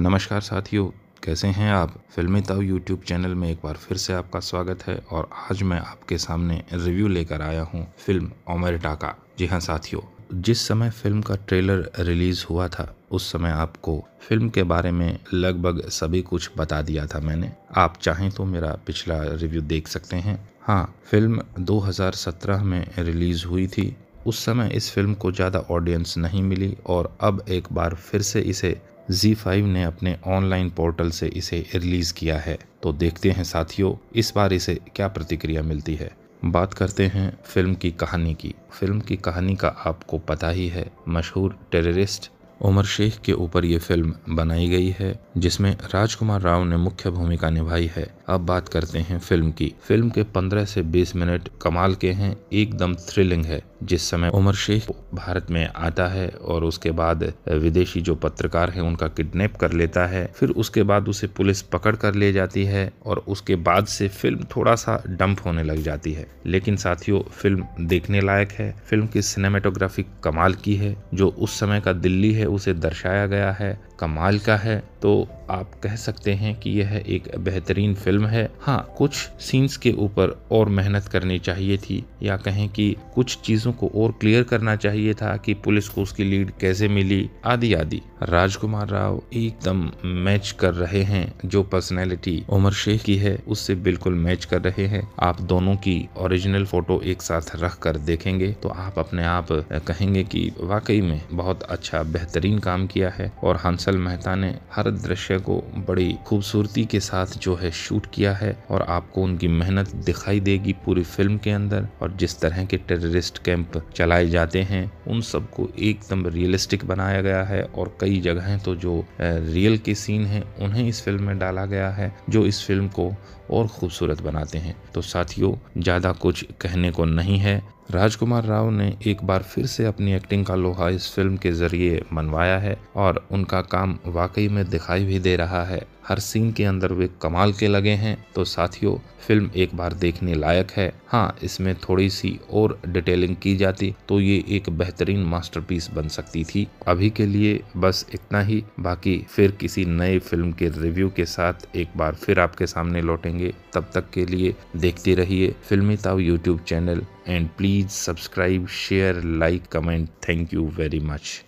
नमस्कार साथियों कैसे हैं आप फिल्मी ताऊ यूट्यूब चैनल में एक बार फिर से आपका स्वागत है और आज मैं आपके सामने रिव्यू लेकर आया हूं फिल्म ओमेरिटा का जी हाँ साथियों जिस समय फिल्म का ट्रेलर रिलीज़ हुआ था उस समय आपको फिल्म के बारे में लगभग सभी कुछ बता दिया था मैंने आप चाहें तो मेरा पिछला रिव्यू देख सकते हैं हाँ फिल्म 2017 में रिलीज़ हुई थी उस समय इस फिल्म को ज़्यादा ऑडियंस नहीं मिली और अब एक बार फिर से इसे Z5 ने अपने ऑनलाइन पोर्टल से इसे रिलीज़ किया है तो देखते हैं साथियों इस बार इसे क्या प्रतिक्रिया मिलती है बात करते हैं फिल्म की कहानी की फिल्म की कहानी का आपको पता ही है मशहूर टेररिस्ट उमर शेख के ऊपर ये फिल्म बनाई गई है जिसमें राजकुमार राव ने मुख्य भूमिका निभाई है अब बात करते हैं फिल्म की फिल्म के 15 से 20 मिनट कमाल के हैं एकदम थ्रिलिंग है जिस समय उमर शेख भारत में आता है और उसके बाद विदेशी जो पत्रकार है उनका किडनैप कर लेता है फिर उसके बाद उसे पुलिस पकड़ कर ले जाती है और उसके बाद से फिल्म थोड़ा सा डंप होने लग जाती है लेकिन साथियों फिल्म देखने लायक है फिल्म की सिनेमेटोग्राफी कमाल की है जो उस समय का दिल्ली है उसे दर्शाया गया है कमाल का है तो आप कह सकते हैं कि यह एक बेहतरीन फिल्म फिल्म है हाँ कुछ सीन्स के ऊपर और मेहनत करनी चाहिए थी या कहें कि कुछ चीज़ों को और क्लियर करना चाहिए था कि पुलिस को उसकी लीड कैसे मिली आदि आदि राजकुमार राव एकदम मैच कर रहे हैं जो पर्सनैलिटी उमर शेख की है उससे बिल्कुल मैच कर रहे हैं आप दोनों की ओरिजिनल फोटो एक साथ रख कर देखेंगे तो आप अपने आप कहेंगे कि वाकई में बहुत अच्छा बेहतरीन काम किया है और हंसल मेहता ने हर दृश्य को बड़ी खूबसूरती के साथ जो है शूट किया है और आपको उनकी मेहनत दिखाई देगी पूरी फिल्म के अंदर और जिस तरह के टेररिस्ट कैंप चलाए जाते हैं उन सबको एकदम रियलिस्टिक बनाया गया है और कई कई जगहें तो जो रियल के सीन हैं उन्हें इस फिल्म में डाला गया है जो इस फिल्म को और खूबसूरत बनाते हैं तो साथियों ज़्यादा कुछ कहने को नहीं है राजकुमार राव ने एक बार फिर से अपनी एक्टिंग का लोहा इस फिल्म के जरिए मनवाया है और उनका काम वाकई में दिखाई भी दे रहा है हर सीन के अंदर वे कमाल के लगे हैं तो साथियों फिल्म एक बार देखने लायक है हाँ इसमें थोड़ी सी और डिटेलिंग की जाती तो ये एक बेहतरीन मास्टरपीस बन सकती थी अभी के लिए बस इतना ही बाकी फिर किसी नए फिल्म के रिव्यू के साथ एक बार फिर आपके सामने लौटेंगे मिलेंगे तब तक के लिए देखते रहिए Filmi Taav YouTube channel and please subscribe share like comment thank you very much